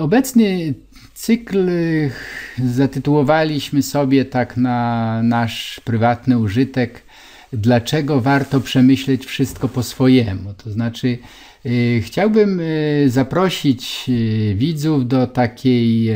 Obecny cykl zatytułowaliśmy sobie tak na nasz prywatny użytek. Dlaczego warto przemyśleć wszystko po swojemu? To znaczy, y, chciałbym y, zaprosić y, widzów do takiej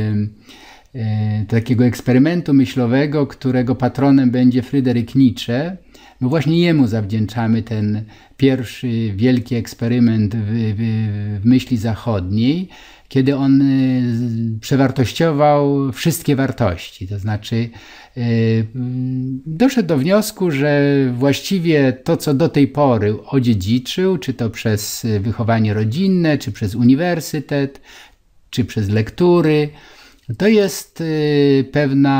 takiego eksperymentu myślowego, którego patronem będzie Fryderyk Nietzsche. No właśnie jemu zawdzięczamy ten pierwszy wielki eksperyment w, w, w myśli zachodniej kiedy on y, przewartościował wszystkie wartości, to znaczy y, mm, doszedł do wniosku, że właściwie to, co do tej pory odziedziczył, czy to przez wychowanie rodzinne, czy przez uniwersytet, czy przez lektury, to jest y, pewna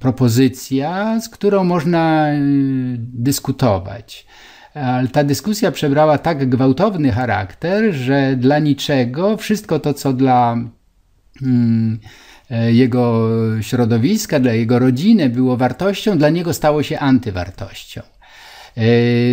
propozycja, z którą można dyskutować. Ale ta dyskusja przebrała tak gwałtowny charakter, że dla niczego wszystko to, co dla mm, e, jego środowiska, dla jego rodziny było wartością, dla niego stało się antywartością. E,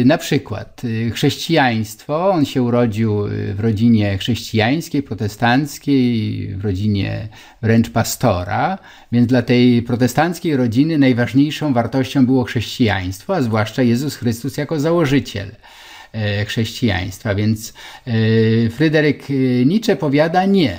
na przykład e, chrześcijaństwo, on się urodził e, w rodzinie chrześcijańskiej, protestanckiej, w rodzinie wręcz pastora, więc dla tej protestanckiej rodziny najważniejszą wartością było chrześcijaństwo, a zwłaszcza Jezus Chrystus jako założyciel chrześcijaństwa. Więc Fryderyk Nietzsche powiada nie.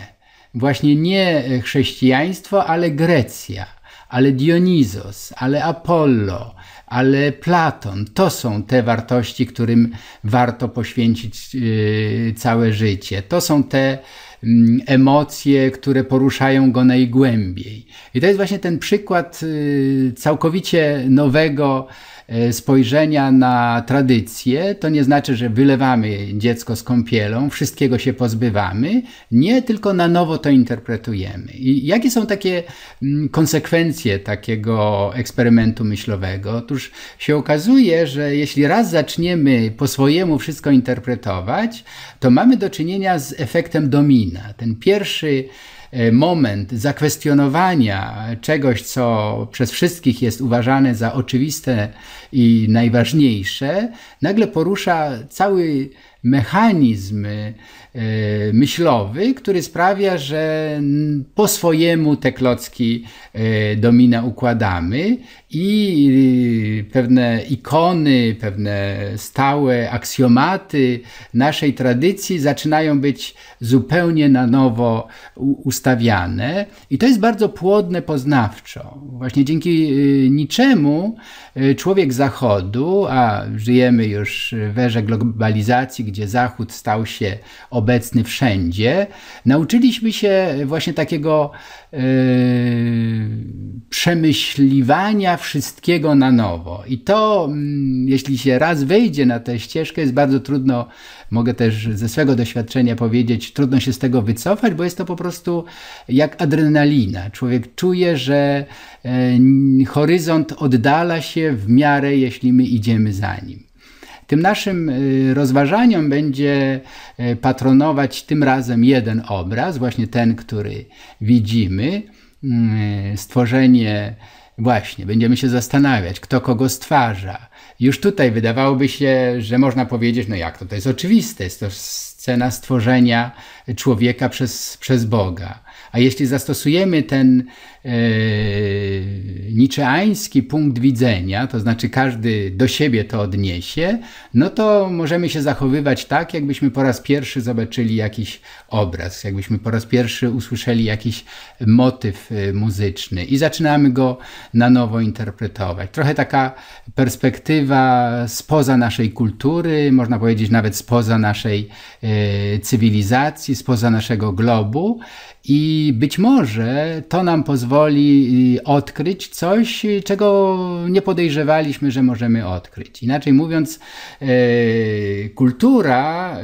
Właśnie nie chrześcijaństwo, ale Grecja, ale Dionizos, ale Apollo, ale Platon. To są te wartości, którym warto poświęcić yy, całe życie. To są te Mm, emocje, które poruszają go najgłębiej. I to jest właśnie ten przykład y, całkowicie nowego e, spojrzenia na tradycję. To nie znaczy, że wylewamy dziecko z kąpielą, wszystkiego się pozbywamy. Nie, tylko na nowo to interpretujemy. I jakie są takie mm, konsekwencje takiego eksperymentu myślowego? Otóż się okazuje, że jeśli raz zaczniemy po swojemu wszystko interpretować, to mamy do czynienia z efektem domina. Ten pierwszy e, moment zakwestionowania czegoś, co przez wszystkich jest uważane za oczywiste i najważniejsze, nagle porusza cały mechanizm e, myślowy, który sprawia, że po swojemu te klocki e, domina układamy i e, pewne ikony, pewne stałe aksjomaty naszej tradycji zaczynają być zupełnie na nowo ustawiane i to jest bardzo płodne poznawczo. Właśnie dzięki niczemu człowiek zachodu, a żyjemy już w erze globalizacji, gdzie Zachód stał się obecny wszędzie, nauczyliśmy się właśnie takiego yy, przemyśliwania wszystkiego na nowo. I to, yy, jeśli się raz wejdzie na tę ścieżkę, jest bardzo trudno, mogę też ze swego doświadczenia powiedzieć, trudno się z tego wycofać, bo jest to po prostu jak adrenalina. Człowiek czuje, że yy, horyzont oddala się w miarę, jeśli my idziemy za nim. Tym naszym y, rozważaniom będzie y, patronować tym razem jeden obraz, właśnie ten, który widzimy, mm, stworzenie Właśnie, będziemy się zastanawiać, kto kogo stwarza. Już tutaj wydawałoby się, że można powiedzieć, no jak to, to jest oczywiste, jest to scena stworzenia człowieka przez, przez Boga. A jeśli zastosujemy ten e, niczeański punkt widzenia, to znaczy każdy do siebie to odniesie, no to możemy się zachowywać tak, jakbyśmy po raz pierwszy zobaczyli jakiś obraz, jakbyśmy po raz pierwszy usłyszeli jakiś motyw e, muzyczny i zaczynamy go na nowo interpretować. Trochę taka perspektywa spoza naszej kultury, można powiedzieć nawet spoza naszej e, E, cywilizacji, spoza naszego globu i być może to nam pozwoli e, odkryć coś, e, czego nie podejrzewaliśmy, że możemy odkryć. Inaczej mówiąc, kultura,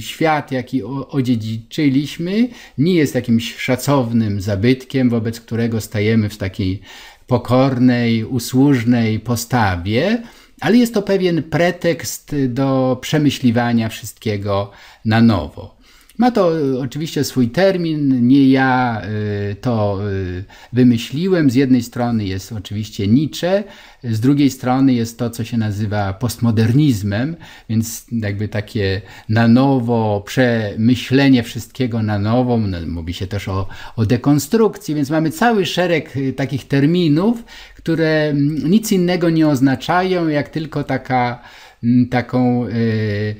świat, jaki odziedziczyliśmy, nie jest jakimś szacownym zabytkiem, wobec którego stajemy w takiej pokornej, usłużnej postawie ale jest to pewien pretekst do przemyśliwania wszystkiego na nowo. Ma to y, oczywiście swój termin, nie ja y, to y, wymyśliłem. Z jednej strony jest oczywiście Nietzsche, z drugiej strony jest to, co się nazywa postmodernizmem, więc jakby takie na nowo przemyślenie wszystkiego na nowo. No, mówi się też o, o dekonstrukcji, więc mamy cały szereg takich terminów, które mm, nic innego nie oznaczają, jak tylko taka taką e, e,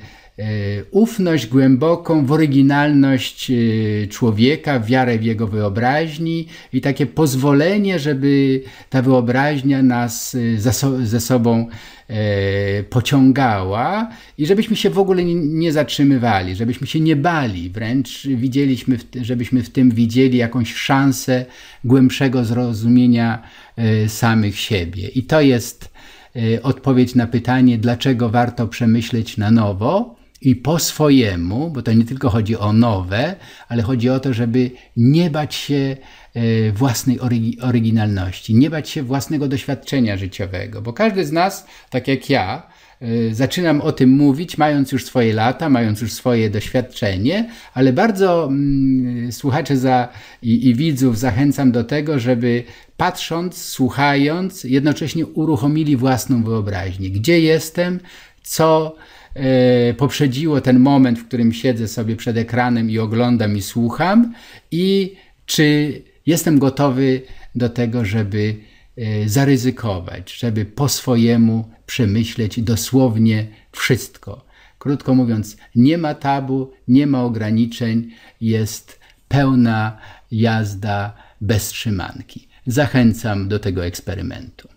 ufność głęboką w oryginalność e, człowieka, w wiarę w jego wyobraźni i takie pozwolenie, żeby ta wyobraźnia nas ze sobą pociągała i żebyśmy się w ogóle nie zatrzymywali, żebyśmy się nie bali, wręcz widzieliśmy, żebyśmy w tym widzieli jakąś szansę głębszego zrozumienia samych siebie. I to jest Y, odpowiedź na pytanie, dlaczego warto przemyśleć na nowo i po swojemu, bo to nie tylko chodzi o nowe, ale chodzi o to, żeby nie bać się y, własnej oryginalności, nie bać się własnego doświadczenia życiowego, bo każdy z nas, tak jak ja, Y, zaczynam o tym mówić, mając już swoje lata, mając już swoje doświadczenie, ale bardzo mm, słuchacze za, i, i widzów zachęcam do tego, żeby patrząc, słuchając, jednocześnie uruchomili własną wyobraźnię. Gdzie jestem, co y, poprzedziło ten moment, w którym siedzę sobie przed ekranem i oglądam i słucham, i czy jestem gotowy do tego, żeby Y, zaryzykować, żeby po swojemu przemyśleć dosłownie wszystko. Krótko mówiąc, nie ma tabu, nie ma ograniczeń, jest pełna jazda bez trzymanki. Zachęcam do tego eksperymentu.